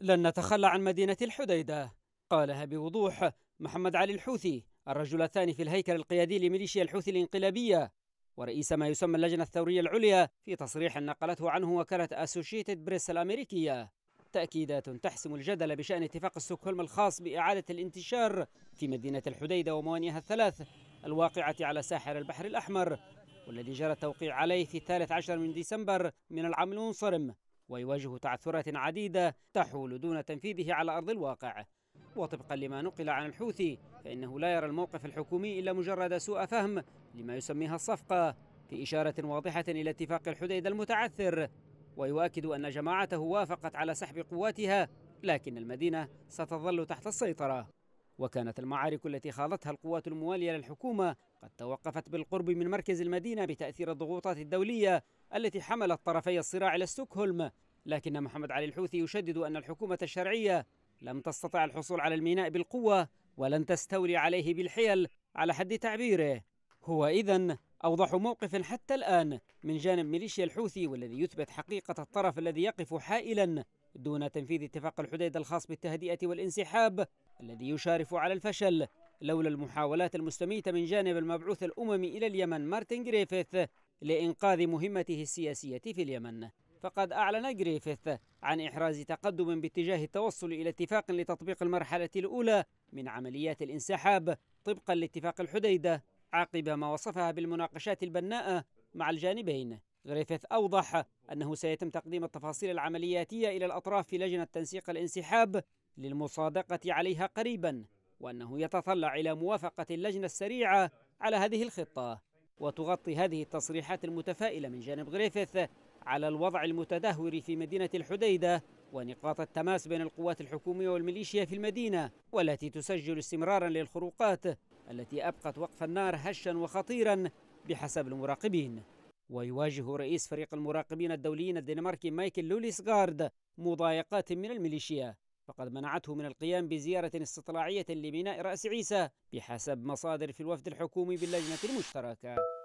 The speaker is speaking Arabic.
لن نتخلى عن مدينة الحديدة قالها بوضوح محمد علي الحوثي الرجل الثاني في الهيكل القيادي لميليشيا الحوثي الانقلابية ورئيس ما يسمى اللجنة الثورية العليا في تصريح نقلته عنه وكالة أسوشيتد بريس الأمريكية تأكيدات تحسم الجدل بشأن اتفاق ستوكهولم الخاص بإعادة الانتشار في مدينة الحديدة وموانئها الثلاث الواقعة على ساحل البحر الأحمر والذي جرى التوقيع عليه في الثالث عشر من ديسمبر من العام المنصرم ويواجه تعثرات عديدة تحول دون تنفيذه على أرض الواقع وطبقا لما نقل عن الحوثي فإنه لا يرى الموقف الحكومي إلا مجرد سوء فهم لما يسميها الصفقة في إشارة واضحة إلى اتفاق الحديدة المتعثر ويؤكد أن جماعته وافقت على سحب قواتها لكن المدينة ستظل تحت السيطرة وكانت المعارك التي خاضتها القوات الموالية للحكومة قد توقفت بالقرب من مركز المدينة بتأثير الضغوطات الدولية التي حملت طرفي الصراع إلى ستوكهولم لكن محمد علي الحوثي يشدد أن الحكومة الشرعية لم تستطع الحصول على الميناء بالقوة ولن تستولي عليه بالحيل على حد تعبيره هو إذا أوضح موقف حتى الآن من جانب ميليشيا الحوثي والذي يثبت حقيقة الطرف الذي يقف حائلا دون تنفيذ اتفاق الحديد الخاص بالتهدئة والانسحاب الذي يشارف على الفشل لولا المحاولات المستميتة من جانب المبعوث الأممي إلى اليمن مارتن جريفيث لإنقاذ مهمته السياسية في اليمن فقد أعلن جريفيث عن إحراز تقدم باتجاه التوصل إلى اتفاق لتطبيق المرحلة الأولى من عمليات الانسحاب طبقا لاتفاق الحديدة عقب ما وصفها بالمناقشات البناءة مع الجانبين غريفيث أوضح أنه سيتم تقديم التفاصيل العملياتية إلى الأطراف في لجنة تنسيق الانسحاب للمصادقة عليها قريبا وأنه يتطلع إلى موافقة اللجنة السريعة على هذه الخطة وتغطي هذه التصريحات المتفائلة من جانب غريفيث على الوضع المتدهور في مدينة الحديدة ونقاط التماس بين القوات الحكومية والميليشيا في المدينة والتي تسجل استمرارا للخروقات التي أبقت وقف النار هشا وخطيرا بحسب المراقبين ويواجه رئيس فريق المراقبين الدوليين الدنماركي مايكل لوليس غارد مضايقات من الميليشيا فقد منعته من القيام بزيارة استطلاعية لميناء رأس عيسى بحسب مصادر في الوفد الحكومي باللجنة المشتركة